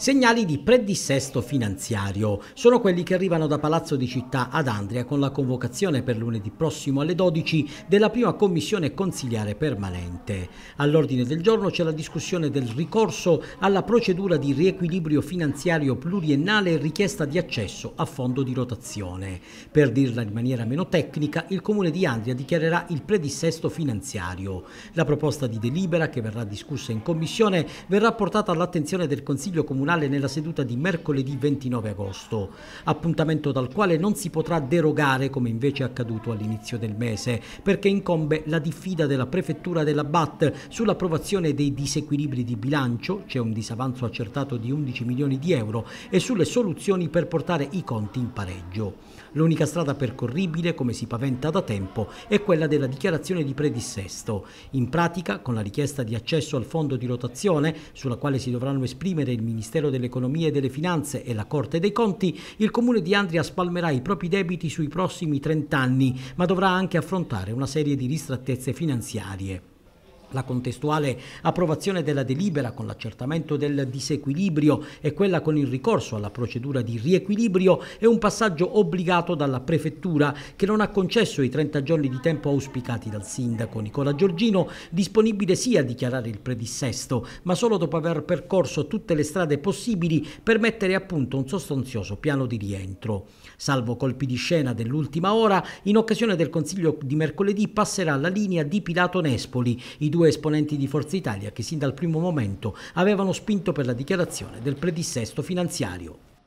Segnali di predissesto finanziario sono quelli che arrivano da Palazzo di Città ad Andria con la convocazione per lunedì prossimo alle 12 della prima commissione consigliare permanente. All'ordine del giorno c'è la discussione del ricorso alla procedura di riequilibrio finanziario pluriennale e richiesta di accesso a fondo di rotazione. Per dirla in maniera meno tecnica, il Comune di Andria dichiarerà il predissesto finanziario. La proposta di delibera che verrà discussa in commissione verrà portata all'attenzione del Consiglio Comunale Tribunale nella seduta di mercoledì 29 agosto, appuntamento dal quale non si potrà derogare come invece è accaduto all'inizio del mese, perché incombe la diffida della Prefettura della BAT sull'approvazione dei disequilibri di bilancio, c'è un disavanzo accertato di 11 milioni di euro, e sulle soluzioni per portare i conti in pareggio. L'unica strada percorribile, come si paventa da tempo, è quella della dichiarazione di predissesto. In pratica, con la richiesta di accesso al fondo di rotazione, sulla quale si dovranno esprimere il Ministero Ministero dell'Economia e delle Finanze e la Corte dei Conti, il Comune di Andria spalmerà i propri debiti sui prossimi 30 anni, ma dovrà anche affrontare una serie di ristrattezze finanziarie. La contestuale approvazione della delibera con l'accertamento del disequilibrio e quella con il ricorso alla procedura di riequilibrio è un passaggio obbligato dalla Prefettura che non ha concesso i 30 giorni di tempo auspicati dal Sindaco Nicola Giorgino, disponibile sì a dichiarare il predissesto, ma solo dopo aver percorso tutte le strade possibili per mettere a punto un sostanzioso piano di rientro. Salvo colpi di scena dell'ultima ora, in occasione del Consiglio di mercoledì passerà la linea di Pilato Nespoli, i due due esponenti di Forza Italia che sin dal primo momento avevano spinto per la dichiarazione del predissesto finanziario.